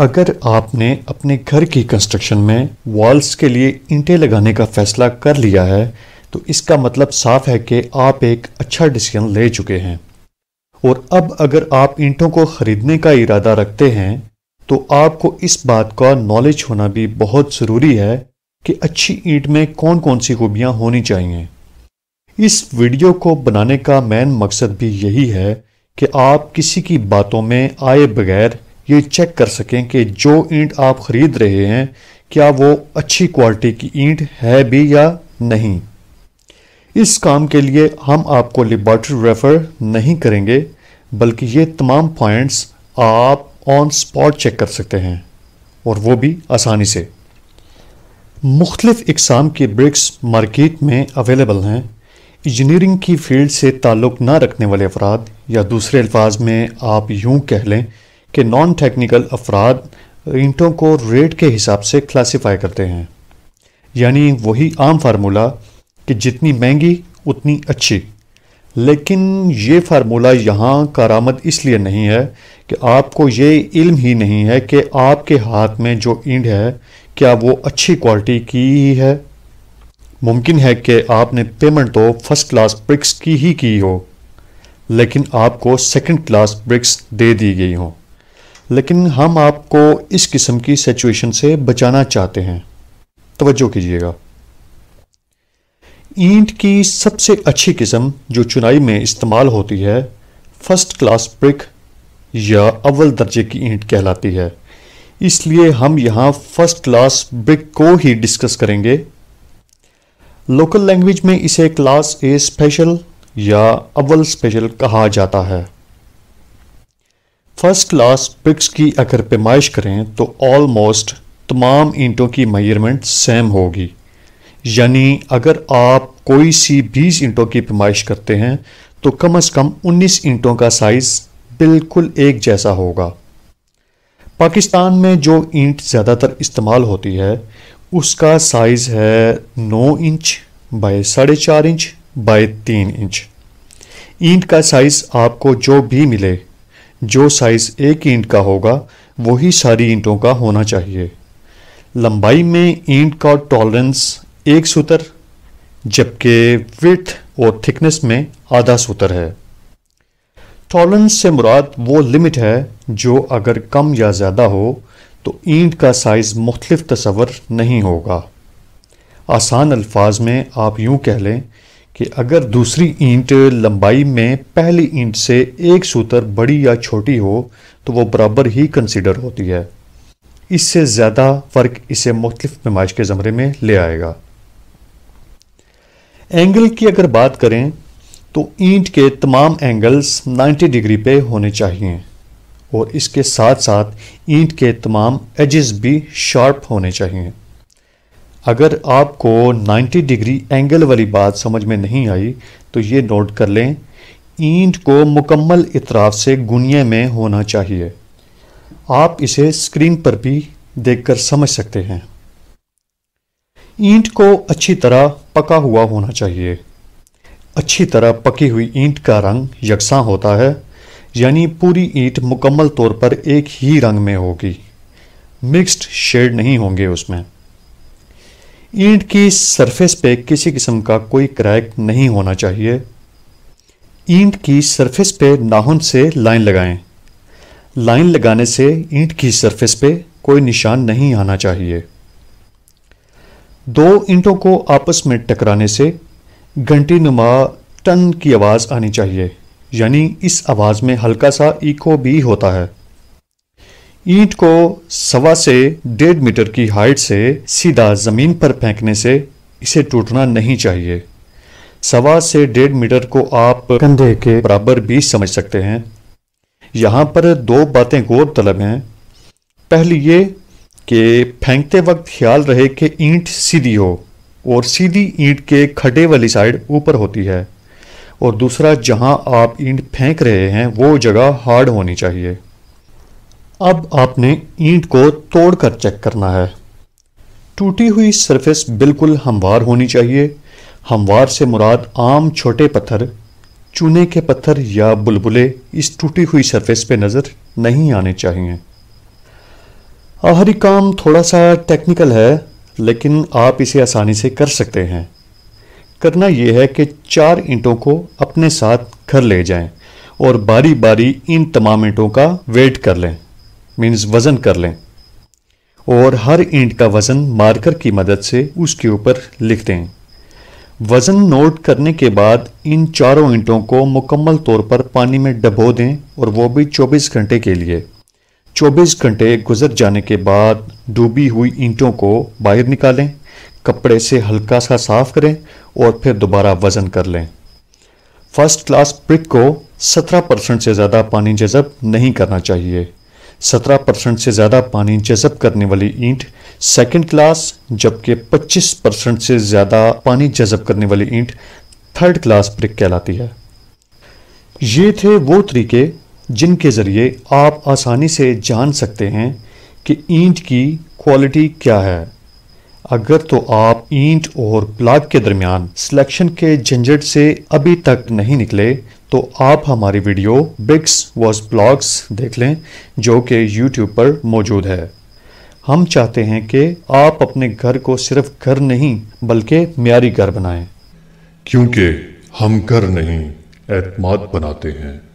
अगर आपने अपने घर की कंस्ट्रक्शन में वॉल्स के लिए ईंटें लगाने का फैसला कर लिया है तो इसका मतलब साफ है कि आप एक अच्छा डिसीजन ले चुके हैं और अब अगर आप ईंटों को ख़रीदने का इरादा रखते हैं तो आपको इस बात का नॉलेज होना भी बहुत ज़रूरी है कि अच्छी ईंट में कौन कौन सी खूबियाँ होनी चाहिए इस वीडियो को बनाने का मेन मकसद भी यही है कि आप किसी की बातों में आए बगैर ये चेक कर सकें कि जो ईंट आप ख़रीद रहे हैं क्या वो अच्छी क्वालिटी की ईंट है भी या नहीं इस काम के लिए हम आपको लेबॉर्टरी रेफ़र नहीं करेंगे बल्कि ये तमाम पॉइंट्स आप ऑन स्पॉट चेक कर सकते हैं और वो भी आसानी से मुख्तलिफ़ इकसाम के ब्रिक्स मार्केट में अवेलेबल हैं इंजीनियरिंग की फील्ड से ताल्लुक़ ना रखने वाले अफराद या दूसरे अल्फाज में आप यूँ कह लें कि नॉन टेक्निकल अफराद ईंटों को रेट के हिसाब से क्लासिफाई करते हैं यानी वही आम फार्मूला कि जितनी महंगी उतनी अच्छी लेकिन ये फार्मूला यहाँ कारामद इसलिए नहीं है कि आपको ये इल्म ही नहीं है कि आपके हाथ में जो ईंट है क्या वो अच्छी क्वालिटी की ही है मुमकिन है कि आपने पेमेंट तो फर्स्ट क्लास ब्रिक्स की ही की हो लेकिन आपको सेकंड क्लास ब्रिक्स दे दी गई हों लेकिन हम आपको इस किस्म की सिचुएशन से बचाना चाहते हैं तवज्जो कीजिएगा ईंट की सबसे अच्छी किस्म जो चुनाई में इस्तेमाल होती है फर्स्ट क्लास ब्रिक या अव्वल दर्जे की ईंट कहलाती है इसलिए हम यहाँ फर्स्ट क्लास ब्रिक को ही डिस्कस करेंगे लोकल लैंग्वेज में इसे क्लास ए स्पेशल या अव्वल स्पेशल कहा जाता है फर्स्ट क्लास पिक्स की अगर पेमाइश करें तो ऑलमोस्ट तमाम ईंटों की मयरमेंट सेम होगी यानी अगर आप कोई सी बीस ईंटों की पेमाइश करते हैं तो कम अज़ कम उन्नीस ईंटों का साइज़ बिल्कुल एक जैसा होगा पाकिस्तान में जो ईंट ज़्यादातर इस्तेमाल होती है उसका साइज़ है नौ इंच बाय साढ़े चार इंच बाय तीन इंच ईंट का साइज़ आपको जो भी मिले जो साइज़ एक ईंट का होगा वही सारी ईंटों का होना चाहिए लंबाई में ईंट का टॉलरेंस एक सूत्र जबकि विथ और थिकनेस में आधा सूत्र है टॉलरेंस से मुराद वो लिमिट है जो अगर कम या ज़्यादा हो तो ईंट का साइज़ मुख्तलिफ तस्वर नहीं होगा आसान अल्फाज में आप यूं कह लें कि अगर दूसरी ईंट लंबाई में पहली ईंट से एक सूत्र बड़ी या छोटी हो तो वो बराबर ही कंसिडर होती है इससे ज़्यादा फ़र्क इसे मुख्तफ नुमाइश के ज़मरे में ले आएगा एंगल की अगर बात करें तो ईंट के तमाम एंगल्स 90 डिग्री पे होने चाहिए और इसके साथ साथ ईंट के तमाम एजेस भी शार्प होने चाहिए अगर आपको 90 डिग्री एंगल वाली बात समझ में नहीं आई तो ये नोट कर लें ईंट को मुकम्मल इतराफ से गुनिए में होना चाहिए आप इसे स्क्रीन पर भी देखकर समझ सकते हैं ईंट को अच्छी तरह पका हुआ होना चाहिए अच्छी तरह पकी हुई ईंट का रंग यकसा होता है यानी पूरी ईंट मुकम्मल तौर पर एक ही रंग में होगी मिक्स्ड शेड नहीं होंगे उसमें ईंट की सरफेस पे किसी किस्म का कोई क्रैक नहीं होना चाहिए ईंट की सरफेस पे नाहन से लाइन लगाएं। लाइन लगाने से ईंट की सरफेस पे कोई निशान नहीं आना चाहिए दो ईंटों को आपस में टकराने से घंटी नुमा टन की आवाज़ आनी चाहिए यानी इस आवाज़ में हल्का सा इको भी होता है ईंट को सवा से डेढ़ मीटर की हाइट से सीधा ज़मीन पर फेंकने से इसे टूटना नहीं चाहिए सवा से डेढ़ मीटर को आप कंधे के बराबर भी समझ सकते हैं यहाँ पर दो बातें गौर तलब हैं पहली ये कि फेंकते वक्त ख्याल रहे कि ईंट सीधी हो और सीधी ईंट के खडे वाली साइड ऊपर होती है और दूसरा जहाँ आप ईंट फेंक रहे हैं वो जगह हार्ड होनी चाहिए अब आपने ईंट को तोड़कर चेक करना है टूटी हुई सरफेस बिल्कुल हमवार होनी चाहिए हमवार से मुराद आम छोटे पत्थर चूने के पत्थर या बुलबुले इस टूटी हुई सरफेस पे नज़र नहीं आने चाहिए आखिरी काम थोड़ा सा टेक्निकल है लेकिन आप इसे आसानी से कर सकते हैं करना यह है कि चार ईंटों को अपने साथ घर ले जाएं और बारी बारी इन तमाम ईंटों का वेट कर लें मीन्स वज़न कर लें और हर ईंट का वज़न मार्कर की मदद से उसके ऊपर लिख दें वज़न नोट करने के बाद इन चारों ईंटों को मुकम्मल तौर पर पानी में डबो दें और वो भी 24 घंटे के लिए 24 घंटे गुजर जाने के बाद डूबी हुई ईंटों को बाहर निकालें कपड़े से हल्का सा साफ करें और फिर दोबारा वज़न कर लें फर्स्ट क्लास ब्रिक को 17 परसेंट से ज़्यादा पानी जज़ब नहीं करना चाहिए 17 परसेंट से ज़्यादा पानी जजब करने वाली ईंट सेकंड क्लास जबकि 25 परसेंट से ज़्यादा पानी जजब करने वाली ईंट थर्ड क्लास ब्रिक कहलाती है ये थे वो तरीके जिनके ज़रिए आप आसानी से जान सकते हैं कि ईंट की क्वालिटी क्या है अगर तो आप ईंट और प्लाग के दरमियान सिलेक्शन के झंझट से अभी तक नहीं निकले तो आप हमारी वीडियो बिग्स वॉज ब्लॉग्स देख लें जो कि यूट्यूब पर मौजूद है हम चाहते हैं कि आप अपने घर को सिर्फ घर नहीं बल्कि म्यारी घर बनाएं क्योंकि हम घर नहीं एतमाद बनाते हैं